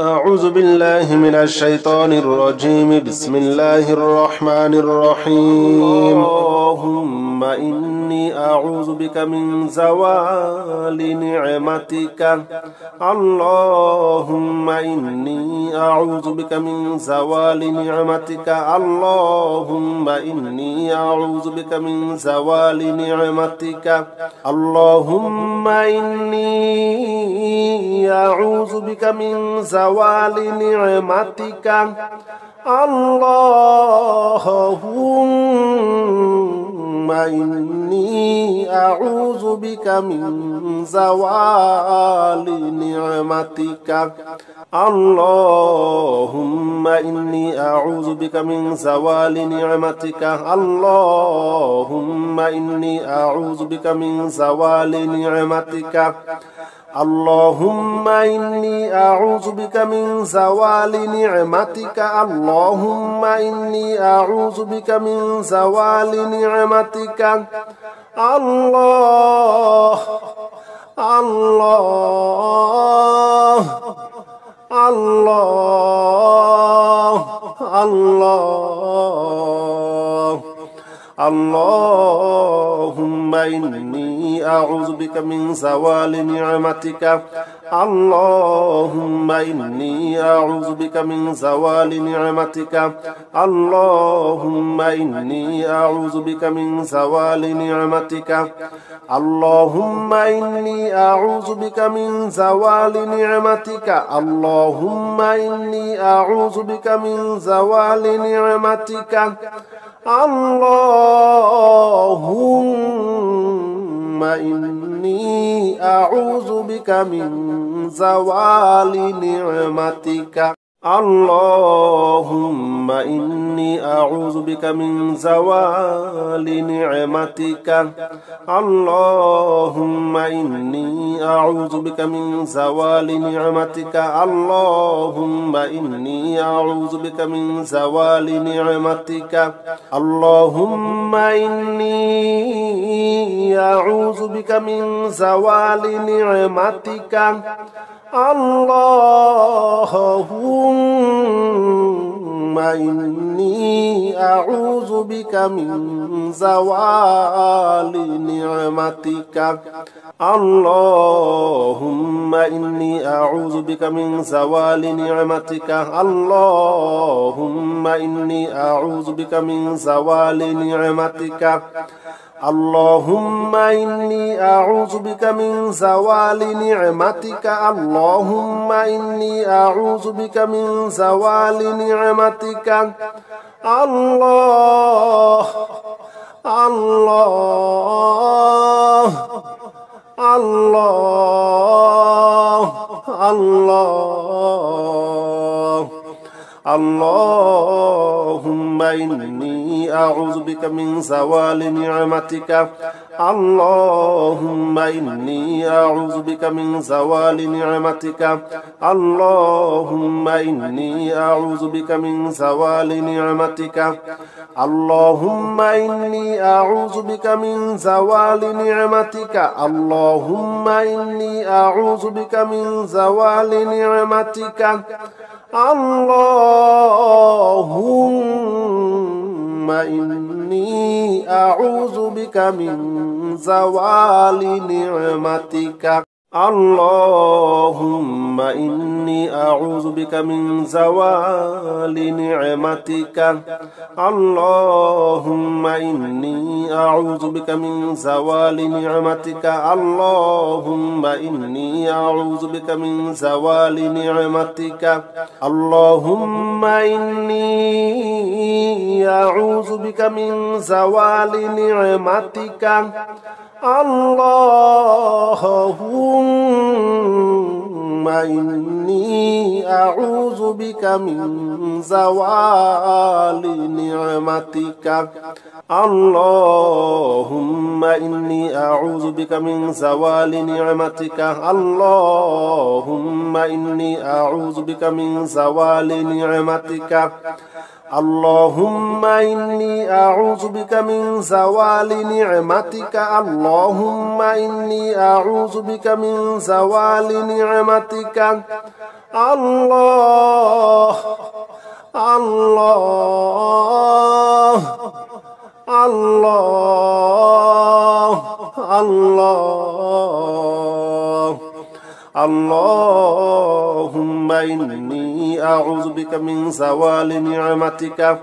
أعوذ بالله من الشيطان الرجيم بسم الله الرحمن الرحيم اللهم إني أعوذ بك من زوال نعمتك اللهم إني أعوذ بك من زوال نعمتك اللهم إني أعوذ بك من زوال نعمتك اللهم إني أعوذ بك من زوال ولنعمتك اللهم إني أعوذ بك من زوال نعمتك اللهم إني أعوذ بك من زوال نعمتك اللهم إني أعوذ بك من زوال نعمتك اللهم إني أعوذ بك من زوال نعمتك اللهم إني أعوذ بك من زوال نعمتك الله الله الله الله, اللهم إني أعوذ بك من زوال نعمتك اللهم إني أعوذ بك من زوال نعمتك اللهم إني أعوذ بك من زوال نعمتك اللهم إني أعوذ بك من زوال نعمتك اللهم إني أعوذ بك من زوال نعمتك اللهم إني أعوذ بك من زوال نعمتك اللهم إني أعوذ بك من زوال نعمتك اللهم إني أعوذ بك من زوال نعمتك اللهم إني أعوذ بك من زوال نعمتك اللهم إني أعوذ بك من زوال نعمتك اللهم إني أعوذ بك من زوال نعمتك اللهم إني أعوذ بك من زوال نعمتك اللهم إني أعوذ بك من زوال نعمتك اللهم إني أعوذ بك من زوال نعمتك اللهم إني أعوذ بك من زوال نعمتك الله الله الله الله الله اللهم إني أعوذ بك من زوال نعمتك اللهم إني أعوذ بك من زوال نعمتك اللهم إني أعوذ بك من زوال نعمتك اللهم إني أعوذ بك من زوال نعمتك اللهم إني أعوذ بك من زوال نعمتك اللهم إني أعوذ بك من زوال نعمتك اللهم إني أعوذ بك من زوال نعمتك اللهم إني أعوذ بك من زوال نعمتك اللهم إني أعوذ بك من زوال نعمتك اللهم إني أعوذ بك من زوال نعمتك اللهم إني أعوذ بك من زوال نعمتك اللهم إني أعوذ بك من زوال نعمتك اللهم إني أعوذ بك من زوال نعمتك اللهم إني أعوذ بك من زوال نعمتك اللهم إني أعوذ بك من زوال نعمتك الله الله الله الله, الله اللهم إني أعوذ بك من زوال نعمتك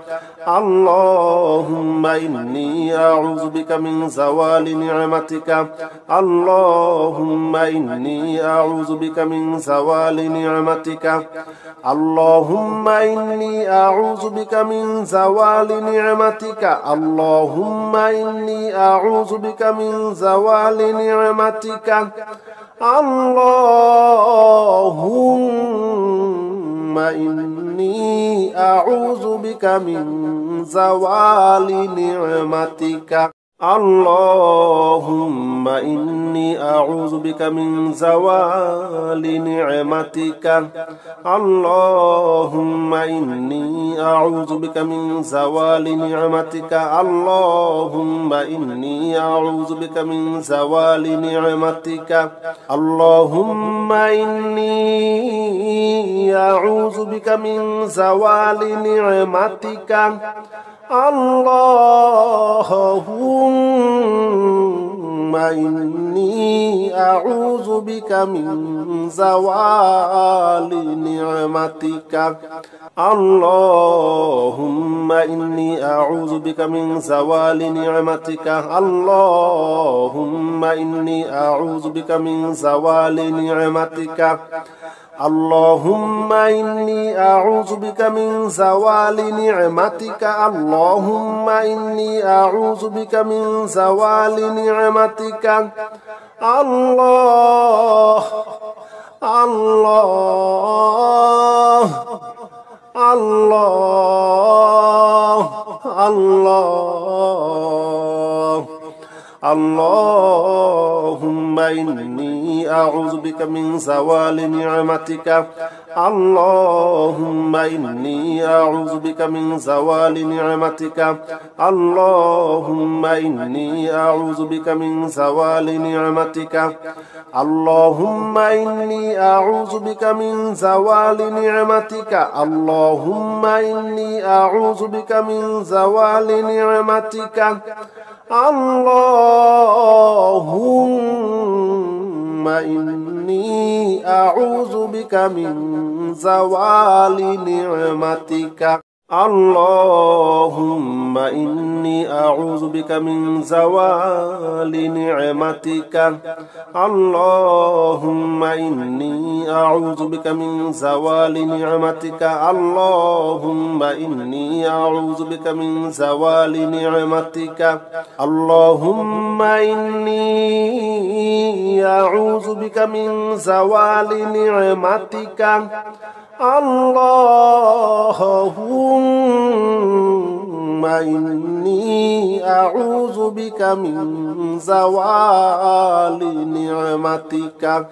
اللهم إني أعوذ بك من زوال نعمتك اللهم إني أعوذ بك من زوال نعمتك اللهم إني أعوذ بك من زوال نعمتك اللهم إني أعوذ بك من زوال نعمتك اللهم إني أعوذ بك من زوال نعمتك اللهم إني أعوذ بك من زوال نعمتك اللهم إني أعوذ بك من زوال نعمتك اللهم إني أعوذ بك من زوال نعمتك اللهم إني أعوذ بك من زوال نعمتك اللهم إني أعوذ بك من زوال نعمتك اللهم إني أعوذ بك من زوال نعمتك اللهم إني أعوذ بك من زوال نعمتك اللهم إني أعوذ بك من زوال نعمتك اللهم إني أعوذ بك من زوال نعمتك الله الله الله الله, الله اللهم إني أعوذ بك من زوال نعمتك اللهم إني أعوذ بك من زوال نعمتك اللهم إني أعوذ بك من زوال نعمتك اللهم إني أعوذ بك من زوال نعمتك اللهم إني أعوذ بك من زوال نعمتك اللهم إني أعوذ بك من زوال نعمتك اللهم إني أعوذ بك من زوال نعمتك اللهم إني أعوذ بك من زوال نعمتك اللهم إني أعوذ بك من زوال نعمتك اللهم إني أعوذ بك من زوال نعمتك اللهم إني أعوذ بك من زوال نعمتك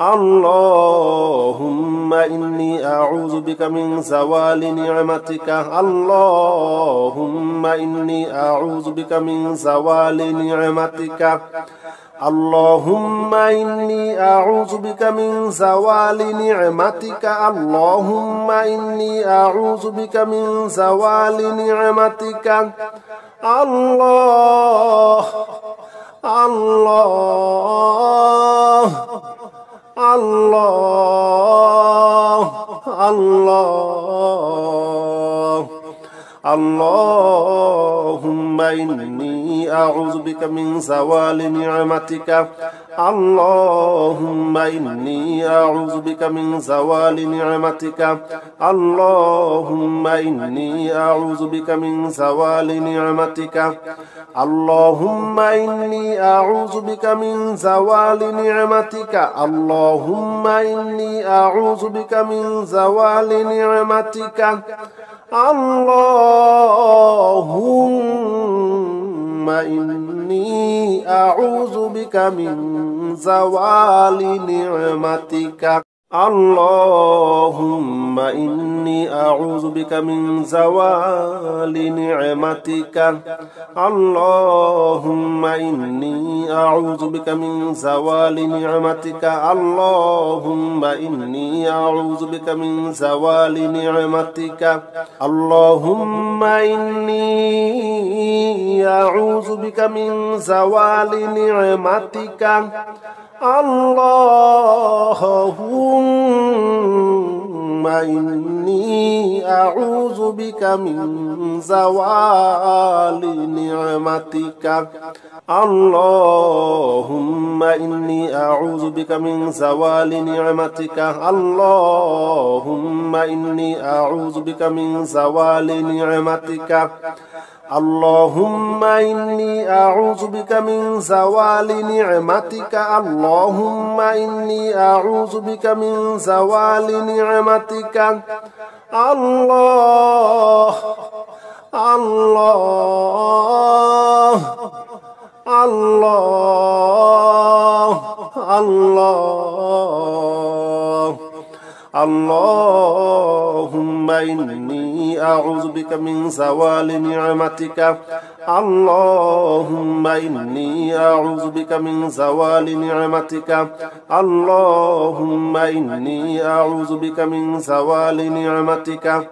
اللهم إني أعوذ بك من زوال نعمتك اللهم إني أعوذ بك من زوال نعمتك اللهم إني أعوذ بك من زوال نعمتك اللهم إني أعوذ بك من زوال نعمتك الله الله الله الله, الله اللهم إني أعوذ بك من زوال نعمتك اللهم إني أعوذ بك من زوال نعمتك اللهم إني أعوذ بك من زوال نعمتك اللهم إني أعوذ بك من زوال نعمتك اللهم إني أعوذ بك من زوال نعمتك اللهم إني أعوذ بك من زوال نعمتك اللهم إني أعوذ بك من زوال نعمتك اللهم إني أعوذ بك من زوال نعمتك اللهم إني أعوذ بك من زوال نعمتك اللهم إني أعوذ بك من زوال نعمتك اللهم إني أعوذ بك من زوال نعمتك اللهم إني أعوذ بك من زوال نعمتك اللهم إني أعوذ بك من زوال نعمتك اللهم إني أعوذ بك من زوال نعمتك اللهم إني أعوذ بك من زوال نعمتك الله الله الله الله, الله اللهم إني أعوذ بك من زوال نعمتك اللهم إني أعوذ بك من زوال نعمتك اللهم إني أعوذ بك من زوال نعمتك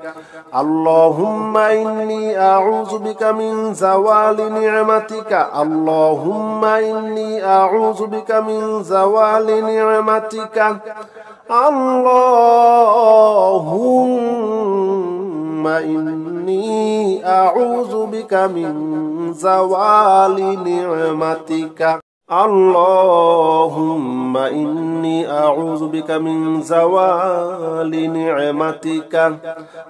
اللهم إني أعوذ بك من زوال نعمتك اللهم إني أعوذ بك من زوال نعمتك اللهم إني أعوذ بك من زوال نعمتك اللهم إني أعوذ بك من زوال نعمتك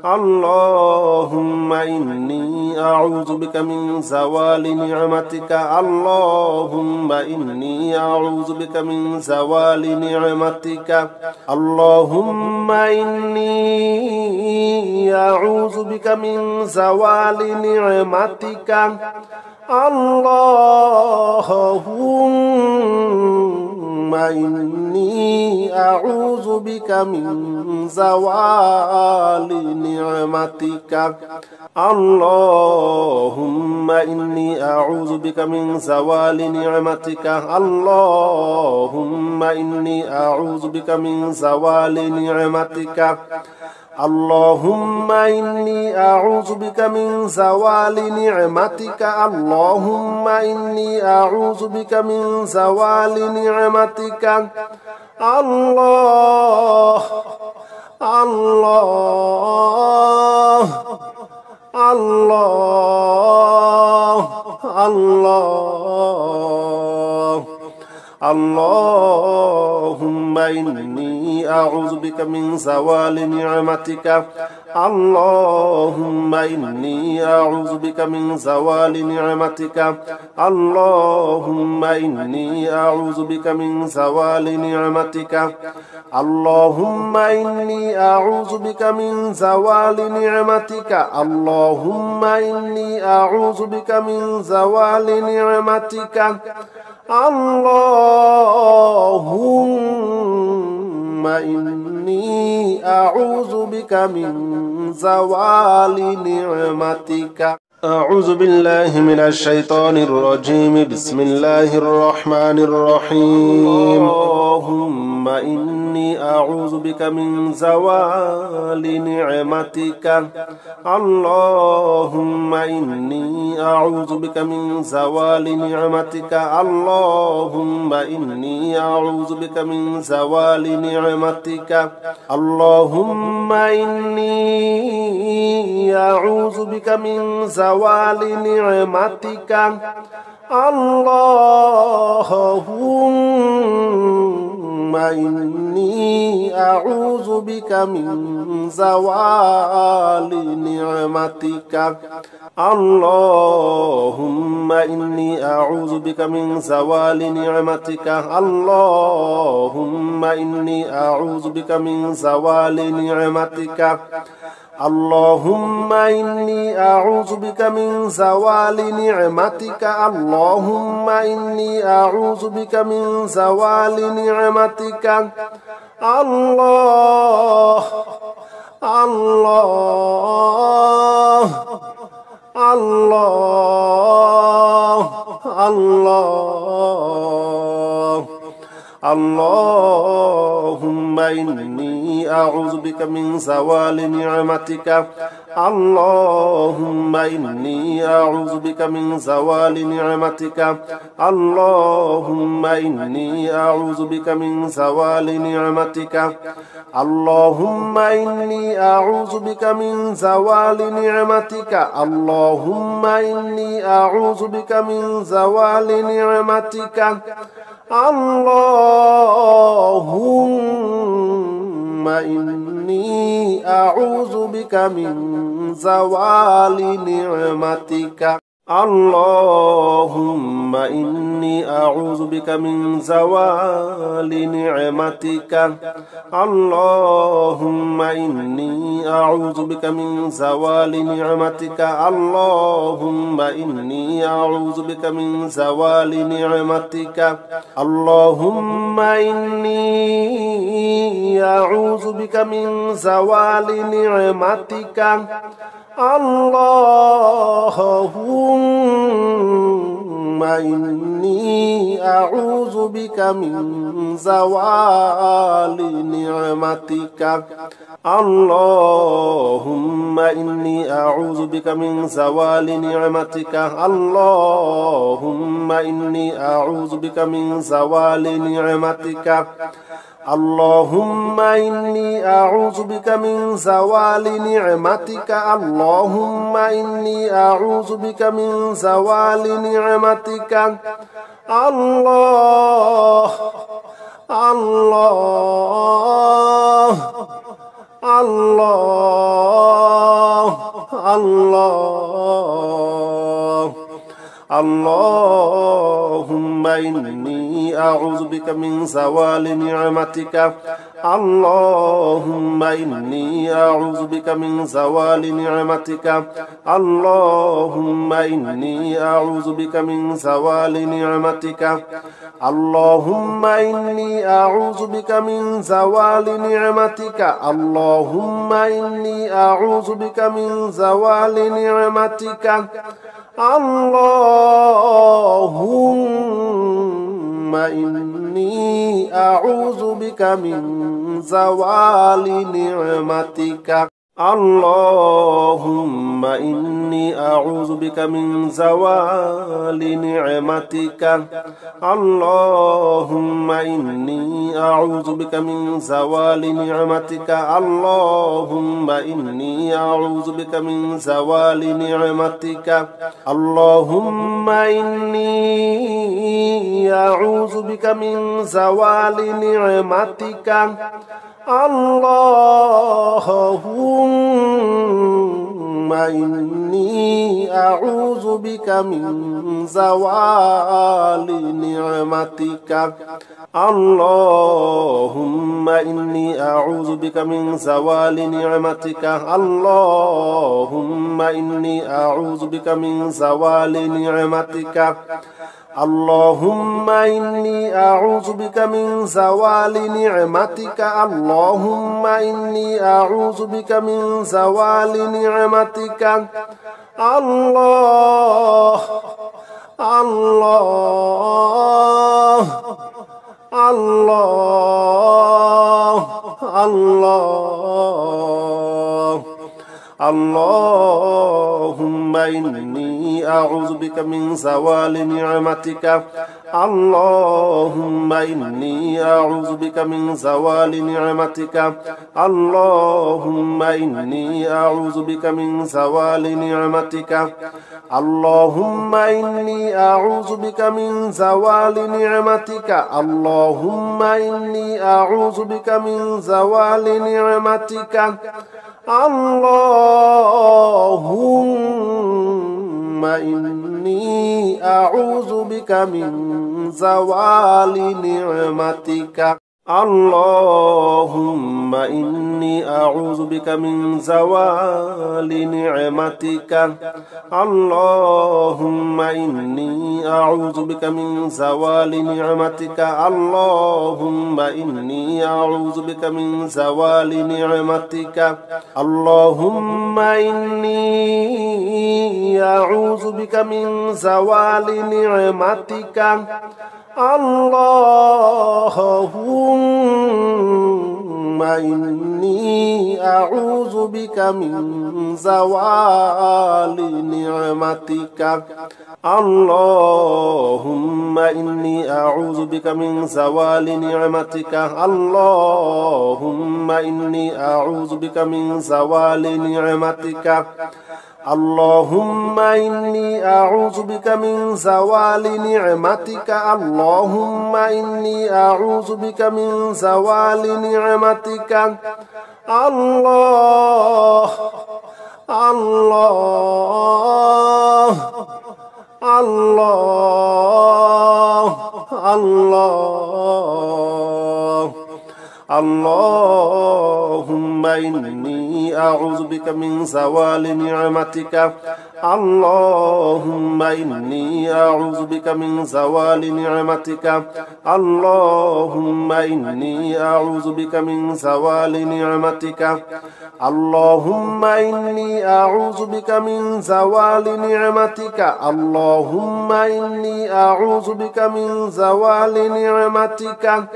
اللهم إني أعوذ بك من زوال نعمتك اللهم إني أعوذ بك من زوال نعمتك اللهم إني أعوذ بك من زوال نعمتك اللهم إني أعوذ بك من زوال نعمتك اللهم إني أعوذ بك من زوال نعمتك اللهم إني أعوذ بك من زوال نعمتك اللهم إني أعوذ بك من زوال نعمتك اللهم إني أعوذ بك من زوال نعمتك الله الله الله الله, الله اللهم إني أعوذ بك من زوال نعمتك اللهم إني أعوذ بك من زوال نعمتك اللهم إني أعوذ بك من زوال نعمتك اللهم إني أعوذ بك من زوال نعمتك اللهم إني أعوذ بك من زوال نعمتك اللهم إني أعوذ بك من زوال نعمتك أعوذ بالله من الشيطان الرجيم بسم الله الرحمن الرحيم اللهم إني أعوذ بك من زوال نعمتك اللهم إني أعوذ بك من زوال نعمتك اللهم إني أعوذ بك من زوال نعمتك اللهم إني أعوذ بك من زوال نعمتك اللهم إني أعوذ بك من زوال نعمتك اللهم إني أعوذ بك من زوال نعمتك اللهم إني أعوذ بك من زوال نعمتك اللهم إني أعوذ بك من زوال نعمتك اللهم إني أعوذ بك من زوال نعمتك الله الله الله الله, الله اللهم إني أعوذ بك من زوال نعمتك اللهم إني أعوذ بك من زوال نعمتك اللهم إني أعوذ بك من زوال نعمتك اللهم إني أعوذ بك من زوال نعمتك اللهم إني أعوذ بك من زوال نعمتك اللهم إني أعوذ بك من زوال نعمتك اللهم إني أعوذ بك من زوال نعمتك اللهم إني أعوذ بك من زوال نعمتك اللهم إني أعوذ بك من زوال نعمتك اللهم إني أعوذ بك من زوال نعمتك اللهم إني أعوذ بك من زوال نعمتك اللهم إني أعوذ بك من زوال نعمتك اللهم إني أعوذ بك من زوال نعمتك اللهم إني أعوذ بك من زوال نعمتك اللهم إني أعوذ بك من زوال نعمتك الله الله الله الله, الله اللهم إني أعوذ بك من زوال نعمتك اللهم إني أعوذ بك من زوال نعمتك اللهم إني أعوذ بك من زوال نعمتك اللهم إني أعوذ بك من زوال نعمتك اللهم إني أعوذ بك من زوال نعمتك اللهم إني أعوذ بك من زوال نعمتك اللهم إني أعوذ بك من زوال نعمتك اللهم إني أعوذ بك من زوال نعمتك اللهم إني أعوذ بك من زوال نعمتك اللهم إني أعوذ بك من زوال نعمتك اللهم إني أعوذ بك من زوال نعمتك اللهم إني أعوذ بك من زوال نعمتك اللهم إني أعوذ بك من زوال نعمتك اللهم إني أعوذ بك من زوال نعمتك اللهم إني أعوذ بك من زوال نعمتك الله الله الله الله الله اللهم إني أعوذ بك من زوال نعمتك اللهم إني أعوذ بك من زوال نعمتك اللهم إني أعوذ بك من زوال نعمتك اللهم إني أعوذ بك من زوال نعمتك اللهم إني أعوذ بك من زوال نعمتك اللهم إني أعوذ بك من زوال نعمتك اللهم إني أعوذ بك من زوال نعمتك اللهم إني أعوذ بك من زوال نعمتك اللهم إني أعوذ بك من زوال نعمتك اللهم إني أعوذ بك من زوال نعمتك اللهم إني أعوذ بك من زوال نعمتك اللهم إني أعوذ بك من زوال نعمتك اللهم إني أعوذ بك من زوال نعمتك اللهم إني أعوذ بك من زوال نعمتك اللهم إني أعوذ بك من زوال نعمتك الله الله الله الله, الله اللهم إني أعوذ بك من زوال نعمتك اللهم إني أعوذ بك من زوال نعمتك اللهم إني أعوذ بك من زوال نعمتك اللهم إني أعوذ بك من زوال نعمتك اللهم إني أعوذ بك من زوال نعمتك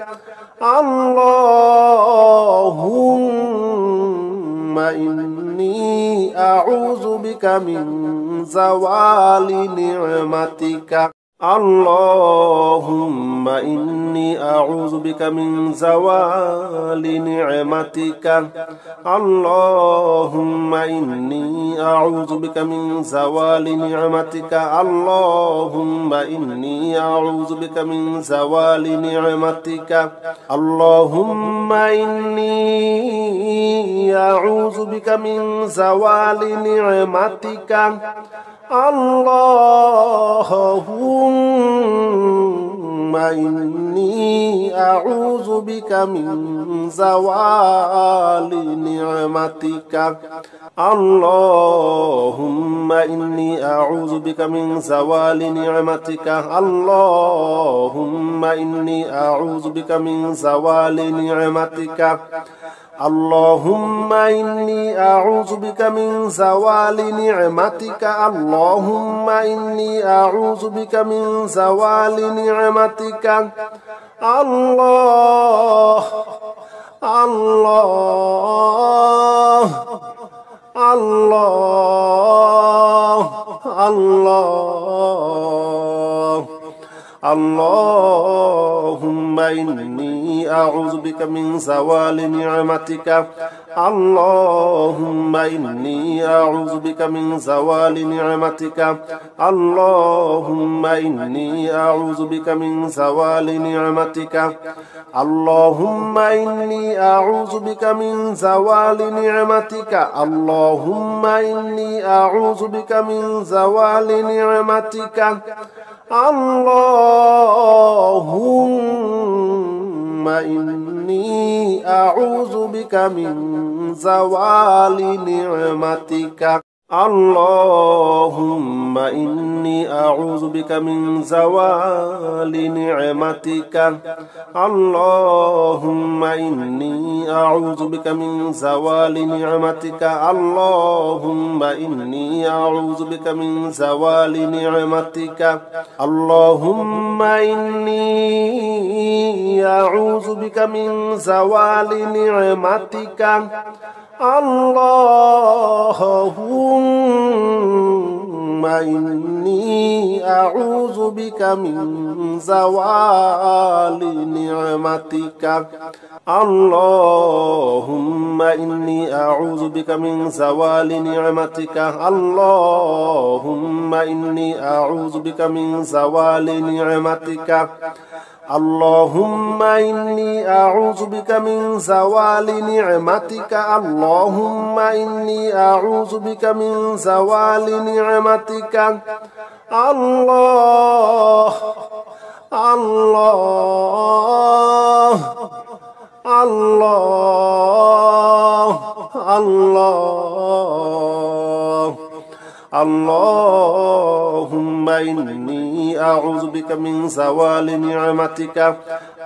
اللهم إني أعوذ بك من زوال نعمتك اللهم إني أعوذ بك من زوال نعمتك اللهم إني أعوذ بك من زوال نعمتك اللهم إني أعوذ بك من زوال نعمتك اللهم إني أعوذ بك من زوال نعمتك اللهم إني أعوذ بك من زوال نعمتك اللهم إني أعوذ بك من زوال نعمتك اللهم إني أعوذ بك من زوال نعمتك اللهم إني أعوذ بك من زوال نعمتك اللهم إني أعوذ بك من زوال نعمتك الله الله الله الله, الله اللهم إني أعوذ بك من زوال نعمتك اللهم إني أعوذ بك من زوال نعمتك اللهم إني أعوذ بك من زوال نعمتك اللهم إني أعوذ بك من زوال نعمتك اللهم إني أعوذ بك من زوال نعمتك اللهم إني أعوذ بك من زوال نعمتك اللهم إني أعوذ بك من زوال نعمتك اللهم إني أعوذ بك من زوال نعمتك اللهم إني أعوذ بك من زوال نعمتك اللهم إني أعوذ بك من زوال نعمتك اللهم إني أعوذ بك من زوال نعمتك اللهم إني أعوذ بك من زوال نعمتك اللهم إني أعوذ بك من زوال نعمتك اللهم إني أعوذ بك من زوال نعمتك اللهم إني أعوذ بك من زوال نعمتك الله الله الله الله, الله اللهم إني أعوذ بك من زوال نعمتك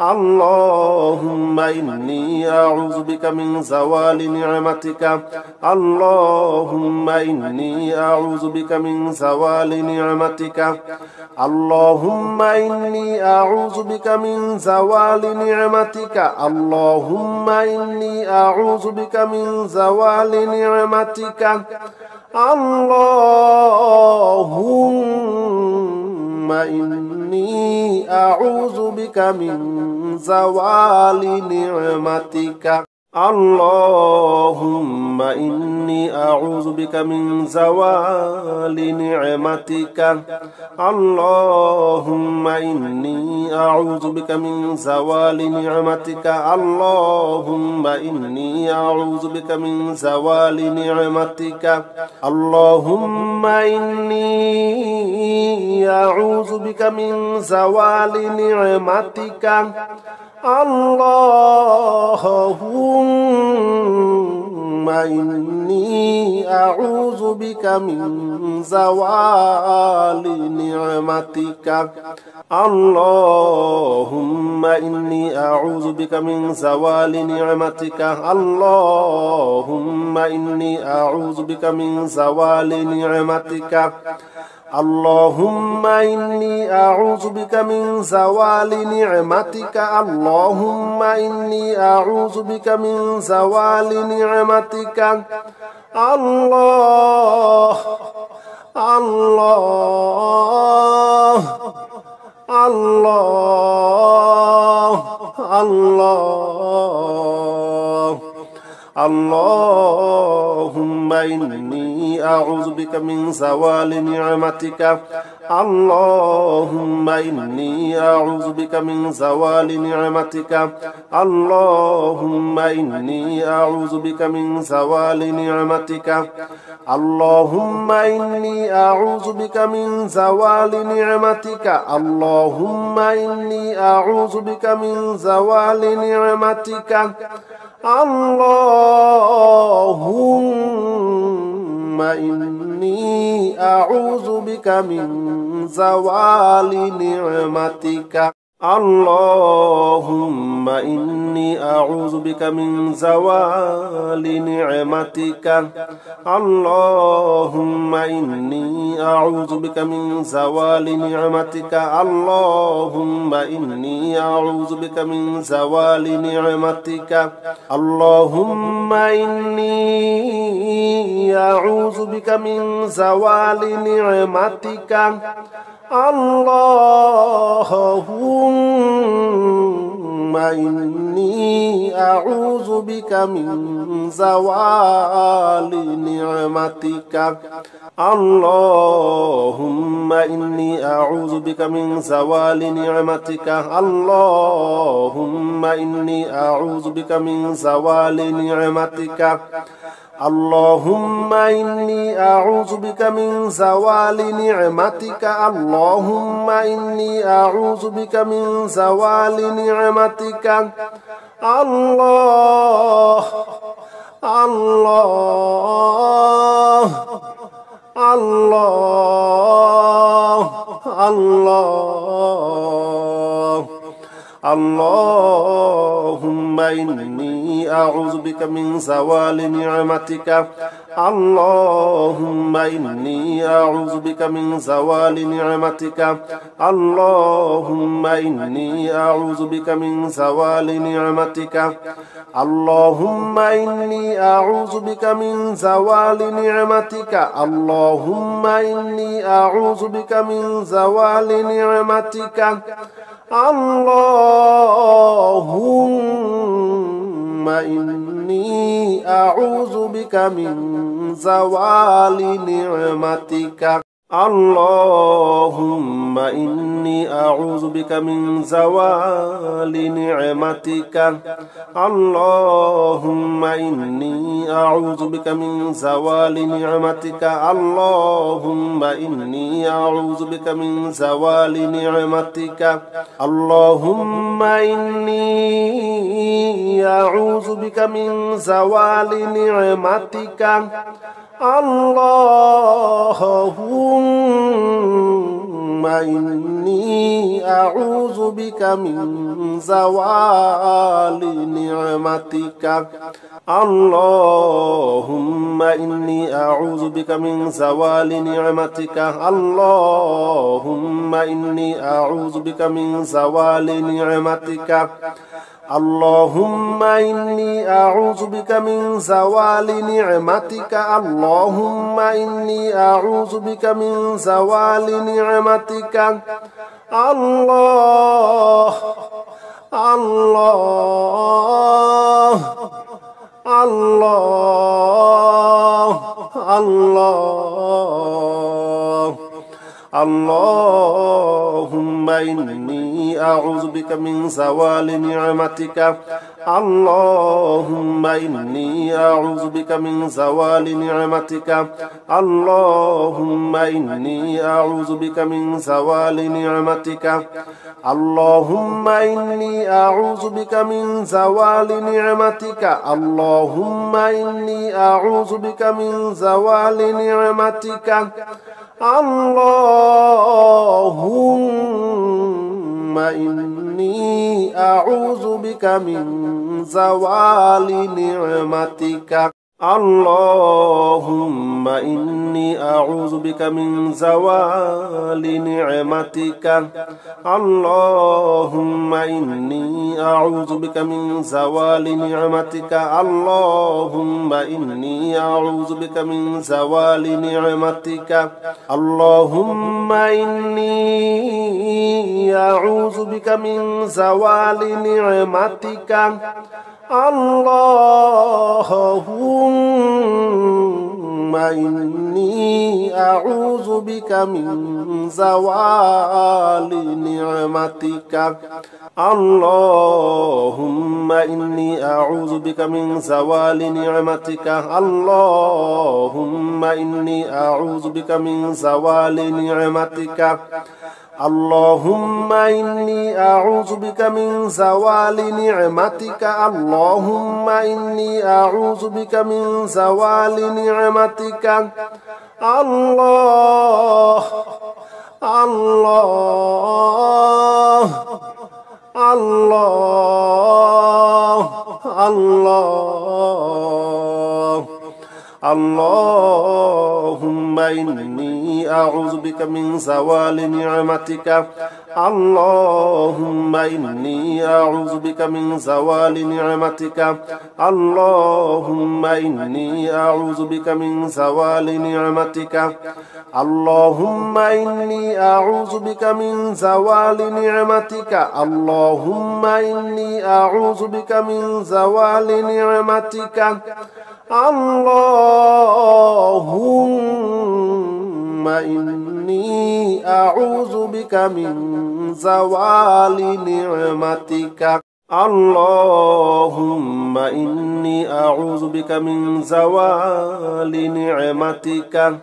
اللهم إني أعوذ بك من زوال نعمتك اللهم إني أعوذ بك من زوال نعمتك اللهم إني أعوذ بك من زوال نعمتك اللهم إني أعوذ بك من زوال نعمتك اللهم إني أعوذ بك من زوال نعمتك اللهم إني أعوذ بك من زوال نعمتك اللهم إني أعوذ بك من زوال نعمتك اللهم إني أعوذ بك من زوال نعمتك اللهم إني أعوذ بك من زوال نعمتك اللهم إني أعوذ بك من زوال نعمتك اللهم إني أعوذ بك من زوال نعمتك اللهم إني أعوذ بك من زوال نعمتك اللهم إني أعوذ بك من زوال نعمتك اللهم إني أعوذ بك من زوال نعمتك الله الله الله الله اللهم إني أعوذ بك من زوال نعمتك اللهم إني أعوذ بك من زوال نعمتك اللهم إني أعوذ بك من زوال نعمتك اللهم إني أعوذ بك من زوال نعمتك اللهم إني أعوذ بك من زوال نعمتك اللهم إني أعوذ بك من زوال نعمتك اللهم إني أعوذ بك من زوال نعمتك اللهم إني أعوذ بك من زوال نعمتك اللهم إني أعوذ بك من زوال نعمتك اللهم إني أعوذ بك من زوال نعمتك اللهم إني أعوذ بك من زوال نعمتك اللهم إني أعوذ بك من زوال نعمتك اللهم إني أعوذ بك من زوال نعمتك اللهم إني أعوذ بك من زوال نعمتك اللهم إني أعوذ بك من زوال نعمتك الله الله الله الله اللهم إني أعوذ بك من زوال نعمتك اللهم إني أعوذ بك من زوال نعمتك اللهم إني أعوذ بك من زوال نعمتك اللهم إني أعوذ بك من زوال نعمتك اللهم إني أعوذ بك من زوال نعمتك اللهم اللهم إني أعوذ بك من زوال نعمتك اللهم إني أعوذ بك من زوال نعمتك اللهم إني أعوذ بك من زوال نعمتك اللهم إني أعوذ بك من زوال نعمتك اللهم إني أعوذ بك من زوال نعمتك اللهم إني أعوذ بك من زوال نعمتك اللهم إني أعوذ بك من زوال نعمتك اللهم إني أعوذ بك من زوال نعمتك اللهم إني أعوذ بك من زوال نعمتك اللهم إني أعوذ بك من زوال نعمتك الله الله الله الله, الله اللهم إني أعوذ بك من زوال نعمتك اللهم إني أعوذ بك من زوال نعمتك اللهم إني أعوذ بك من زوال نعمتك اللهم إني أعوذ بك من زوال نعمتك اللهم إني أعوذ بك من زوال نعمتك اللهم إني أعوذ بك من زوال نعمتك اللهم إني أعوذ بك من زوال نعمتك اللهم إني أعوذ بك من زوال نعمتك اللهم إني أعوذ بك من زوال نعمتك اللهم إني أعوذ بك من زوال نعمتك اللهم إني أعوذ بك من زوال نعمتك اللهم إني أعوذ بك من زوال نعمتك اللهم إني أعوذ بك من زوال نعمتك اللهم إني أعوذ بك من زوال نعمتك اللهم إني أعوذ بك من زوال نعمتك الله الله الله الله, الله اللهم إني أعوذ بك من زوال نعمتك اللهم إني أعوذ بك من زوال نعمتك اللهم إني أعوذ بك من زوال نعمتك اللهم إني أعوذ بك من زوال نعمتك اللهم إني أعوذ بك من زوال نعمتك اللهم إني أعوذ بك من زوال نعمتك اللهم إني أعوذ بك من زوال نعمتك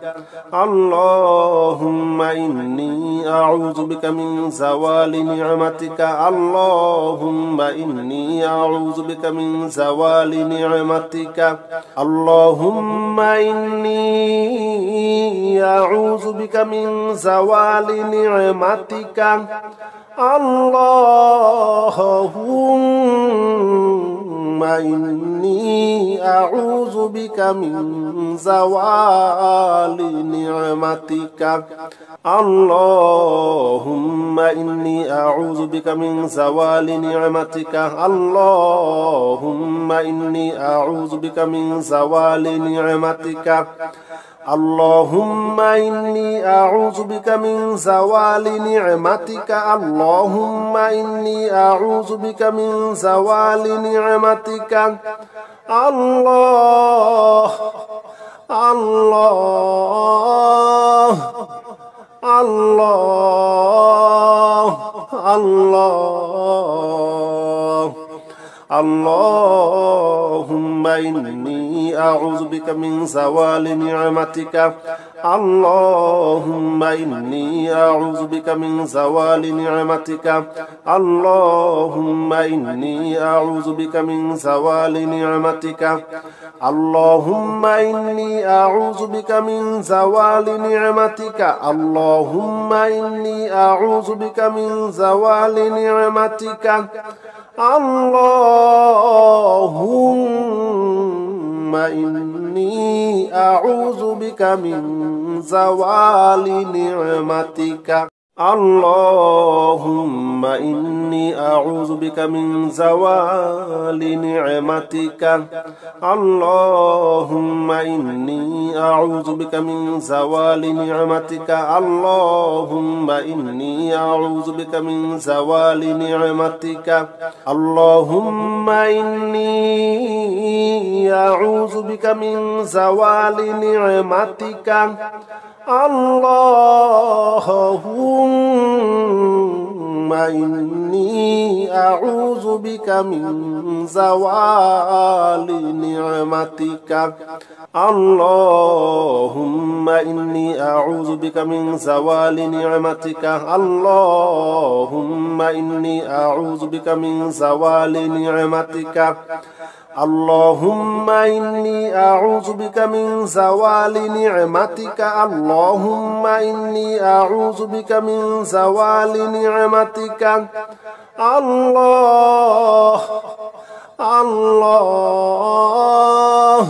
اللهم إني أعوذ بك من زوال نعمتك اللهم إني أعوذ بك من زوال نعمتك اللهم إني أعوذ بك من زوال نعمتك اللهم إني أعوذ بك من زوال نعمتك اللهم إني أعوذ بك من زوال نعمتك اللهم إني أعوذ بك من زوال نعمتك اللهم إني أعوذ بك من زوال نعمتك اللهم إني أعوذ بك من زوال نعمتك الله الله الله الله, الله اللهم إني أعوذ بك من زوال نعمتك اللهم إني أعوذ بك من زوال نعمتك اللهم إني أعوذ بك من زوال نعمتك اللهم إني أعوذ بك من زوال نعمتك اللهم إني أعوذ بك من زوال نعمتك اللهم إني أعوذ بك من زوال نعمتك اللهم إني أعوذ بك من زوال نعمتك اللهم إني أعوذ بك من زوال نعمتك اللهم إني أعوذ بك من زوال نعمتك اللهم إني أعوذ بك من زوال نعمتك اللهم إني أعوذ بك من زوال نعمتك اللهم إني أعوذ بك من زوال نعمتك اللهم إني أعوذ بك من زوال نعمتك اللهم إني أعوذ بك من زوال نعمتك اللهم إني أعوذ بك من زوال نعمتك الله الله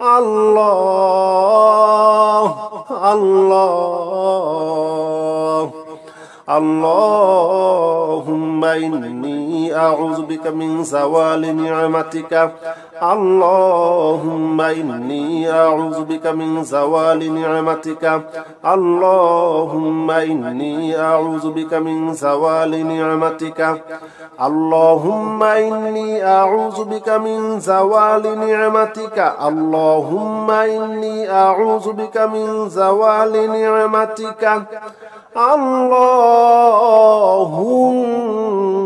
الله الله اللهم اللهم إني أعوذ بك من زوال نعمتك اللهم إني أعوذ بك من زوال نعمتك اللهم إني أعوذ بك من زوال نعمتك اللهم إني أعوذ بك من زوال نعمتك اللهم إني أعوذ بك من زوال نعمتك اللهم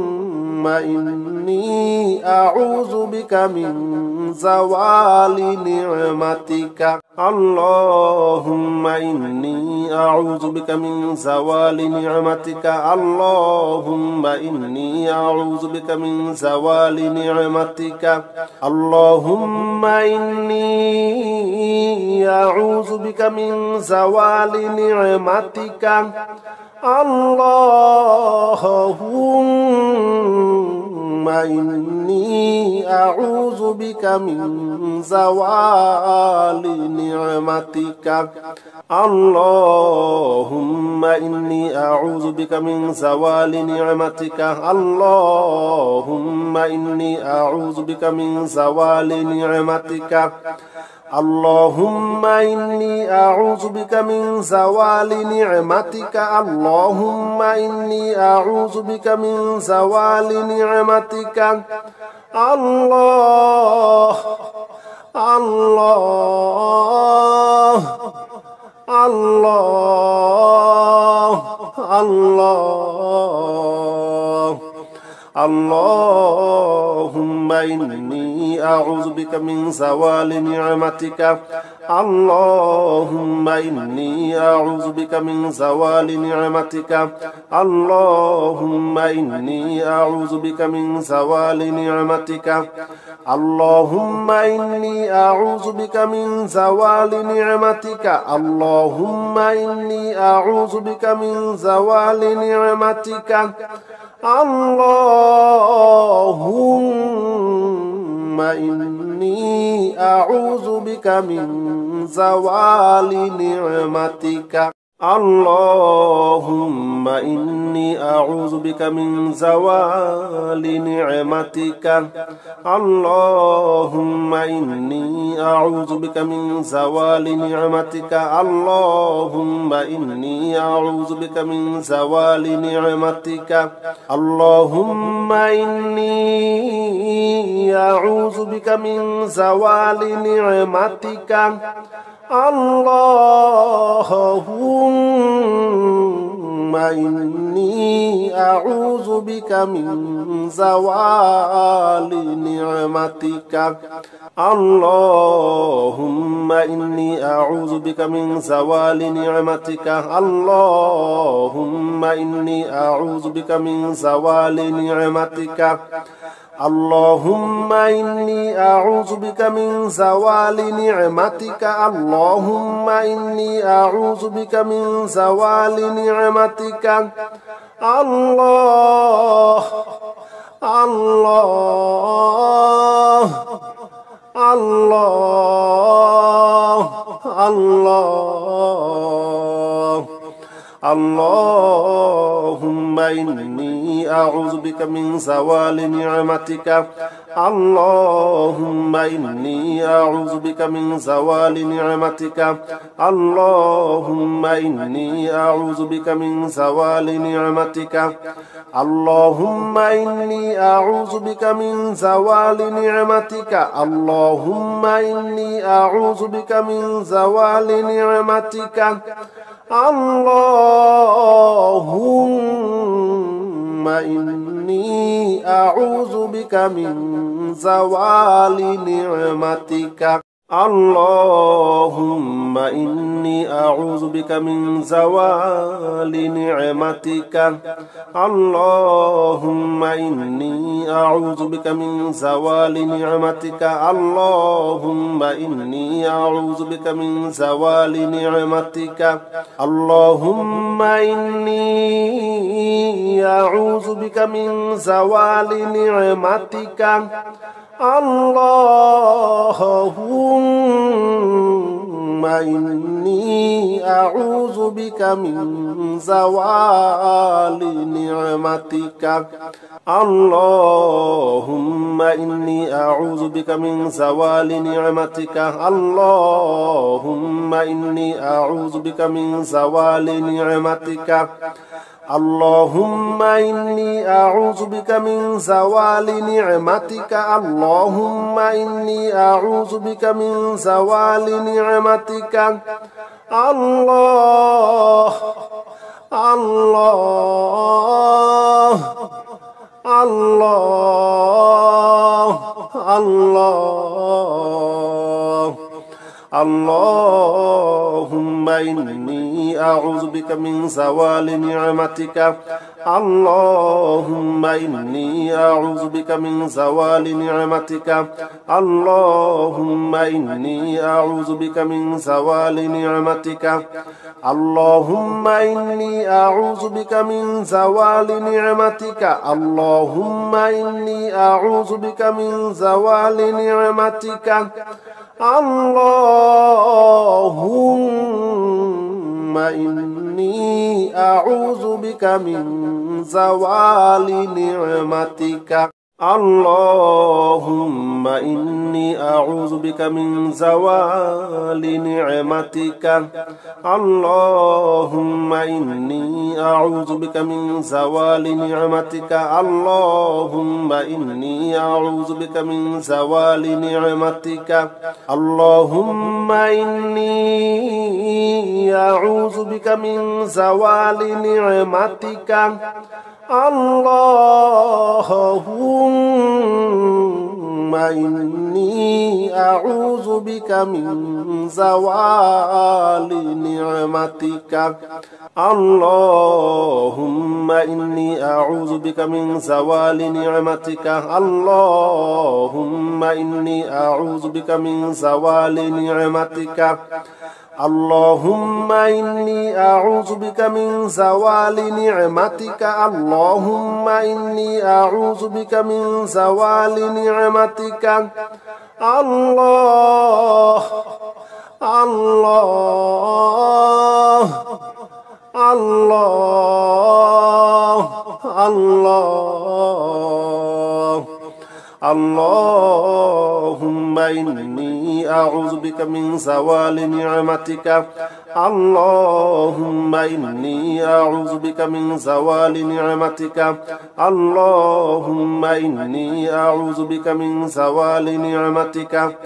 اللهم إني أعوذ بك من زوال نعمتك اللهم إني أعوذ بك من زوال نعمتك اللهم إني أعوذ بك من زوال نعمتك اللهم إني أعوذ بك من زوال نعمتك اللهم إني أعوذ بك من زوال نعمتك اللهم إني أعوذ بك من زوال نعمتك اللهم إني أعوذ بك من زوال نعمتك اللهم إني أعوذ بك من زوال نعمتك اللهم إني أعوذ بك من زوال نعمتك الله الله الله الله, الله اللهم إني أعوذ بك من زوال نعمتك اللهم إني أعوذ بك من زوال نعمتك اللهم إني أعوذ بك من زوال نعمتك اللهم إني أعوذ بك من زوال نعمتك اللهم إني أعوذ بك من زوال نعمتك اللهم إني أعوذ بك من زوال نعمتك اللهم إني أعوذ بك من زوال نعمتك اللهم إني أعوذ بك من زوال نعمتك اللهم إني أعوذ بك من زوال نعمتك اللهم إني أعوذ بك من زوال نعمتك اللهم إني أعوذ بك من زوال نعمتك اللهم إني أعوذ بك من زوال نعمتك اللهم إني أعوذ بك من زوال نعمتك اللهم إني أعوذ بك من زوال نعمتك اللهم إني أعوذ بك من زوال نعمتك الله الله الله الله اللهم إني أعوذ بك من زوال نعمتك اللهم إني أعوذ بك من زوال نعمتك اللهم إني أعوذ بك من زوال نعمتك اللهم إني أعوذ بك من زوال نعمتك اللهم إني أعوذ بك من زوال نعمتك اللهم إني أعوذ بك من زوال نعمتك اللهم إني أعوذ بك من زوال نعمتك اللهم إني أعوذ بك من زوال نعمتك اللهم إني أعوذ بك من زوال نعمتك اللهم إني أعوذ بك من زوال نعمتك اللهم إني أعوذ بك من زوال نعمتك اللهم إني أعوذ بك من زوال نعمتك اللهم إني أعوذ بك من زوال نعمتك اللهم إني أعوذ بك من زوال نعمتك اللهم إني أعوذ بك من زوال نعمتك الله الله الله الله, الله اللهم إني أعوذ بك من زوال نعمتك اللهم إني أعوذ بك من زوال نعمتك اللهم إني أعوذ بك من زوال نعمتك اللهم إني أعوذ بك من زوال نعمتك اللهم إني أعوذ بك من زوال نعمتك اللهم إني أعوذ بك من زوال نعمتك اللهم إني أعوذ بك من زوال نعمتك اللهم إني أعوذ بك من زوال نعمتك اللهم إني أعوذ بك من زوال نعمتك اللهم إني أعوذ بك من زوال نعمتك اللهم إني أعوذ بك من زوال نعمتك اللهم إني أعوذ بك من زوال نعمتك اللهم إني أعوذ بك من زوال نعمتك اللهم إني أعوذ بك من زوال نعمتك اللهم إني أعوذ بك من زوال نعمتك الله الله الله الله, الله اللهم إني أعوذ بك من زوال نعمتك اللهم إني أعوذ بك من زوال نعمتك اللهم إني أعوذ بك من زوال نعمتك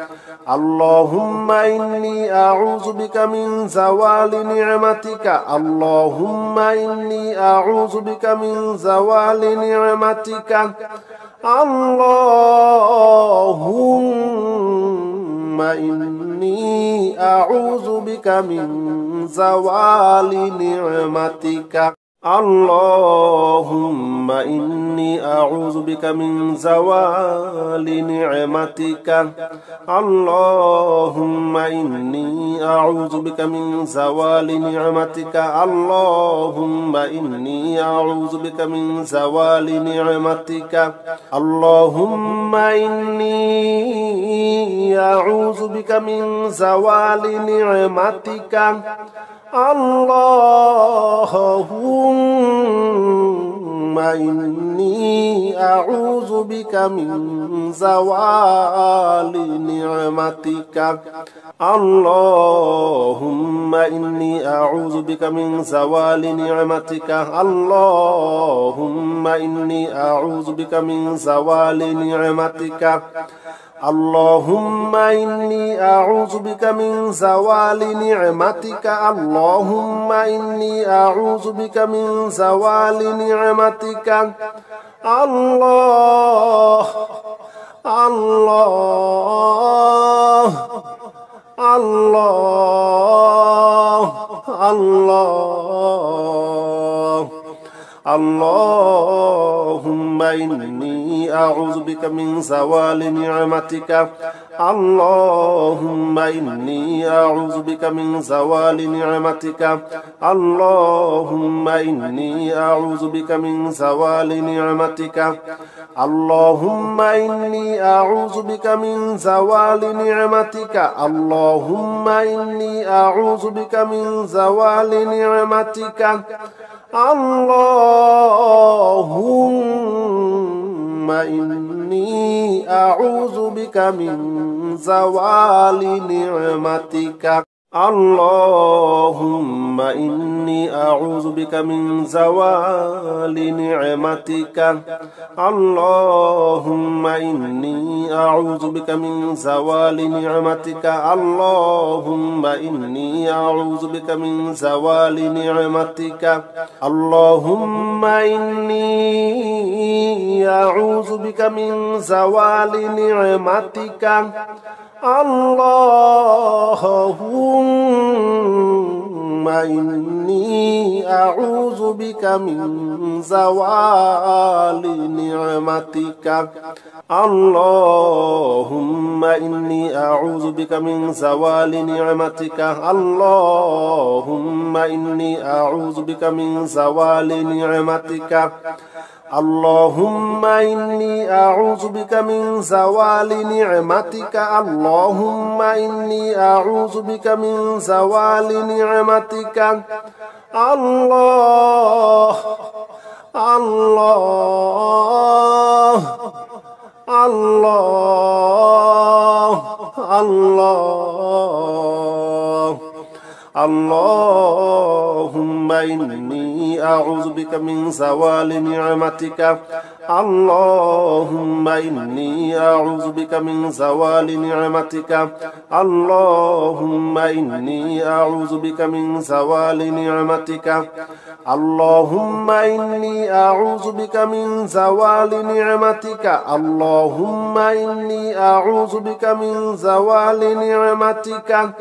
اللهم إني أعوذ بك من زوال نعمتك اللهم إني أعوذ بك من زوال نعمتك اللهم إني أعوذ بك من زوال نعمتك اللهم إني أعوذ بك من زوال نعمتك اللهم إني أعوذ بك من زوال نعمتك اللهم إني أعوذ بك من زوال نعمتك اللهم إني أعوذ بك من زوال نعمتك اللهم إني أعوذ بك من زوال نعمتك اللهم إني أعوذ بك من زوال نعمتك اللهم إني أعوذ بك من زوال نعمتك اللهم إني أعوذ بك من زوال نعمتك اللهم إني أعوذ بك من زوال نعمتك الله الله الله الله اللهم إني أعوذ بك من زوال برحمتك اللهم إني أعوذ بك من زوال نعمتك اللهم إني أعوذ بك من زوال نعمتك اللهم إني أعوذ بك من زوال نعمتك اللهم إني أعوذ بك من زوال نعمتك اللهم إني إني أعوذ بك من زوال نعمتك اللهم إني أعوذ بك من زوال نعمتك اللهم إني أعوذ بك من زوال نعمتك اللهم إني أعوذ بك من زوال نعمتك اللهم إني أعوذ بك من زوال نعمتك اللهم إني أعوذ بك من زوال نعمتك اللهم إني أعوذ بك من زوال نعمتك اللهم إني أعوذ بك من زوال نعمتك اللهم إني أعوذ بك من زوال نعمتك اللهم إني أعوذ بك من زوال نعمتك الله الله الله الله, الله اللهم إني أعوذ بك من زوال نعمتك اللهم إني أعوذ بك من زوال نعمتك اللهم إني أعوذ بك من زوال نعمتك اللهم إني أعوذ بك من زوال نعمتك اللهم إني أعوذ بك من زوال نعمتك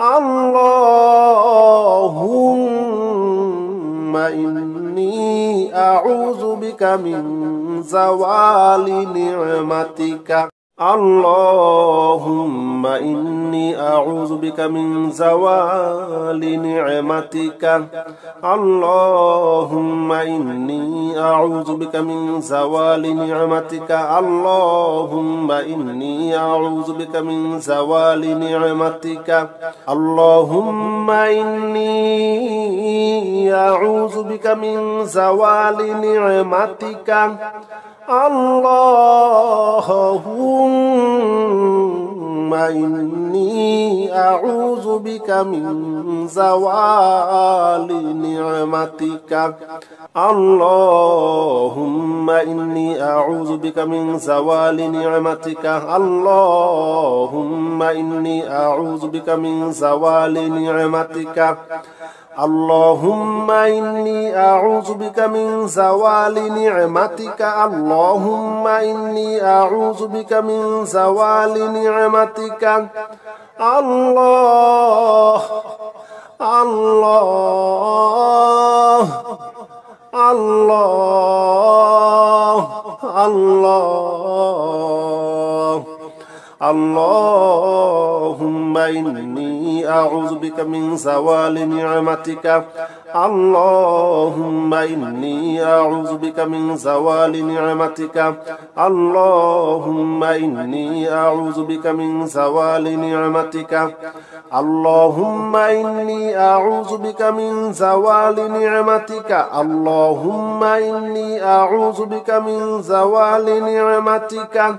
اللهم إني أعوذ بك من زوال نعمتك اللهم إني أعوذ بك من زوال نعمتك اللهم إني أعوذ بك من زوال نعمتك اللهم إني أعوذ بك من زوال نعمتك اللهم إني أعوذ بك من زوال نعمتك اللهم إني أعوذ بك من زوال نعمتك اللهم إني أعوذ بك من زوال نعمتك اللهم إني أعوذ بك من زوال نعمتك اللهم إني أعوذ بك من زوال نعمتك اللهم إني أعوذ بك من زوال نعمتك الله الله الله الله, الله اللهم إني أعوذ بك من زوال نعمتك اللهم إني أعوذ بك من زوال نعمتك اللهم إني أعوذ بك من زوال نعمتك اللهم إني أعوذ بك من زوال نعمتك اللهم إني أعوذ بك من زوال نعمتك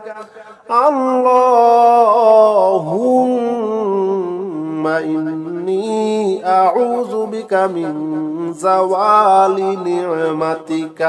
اللهم إني أعوذ بك من زوال نعمتك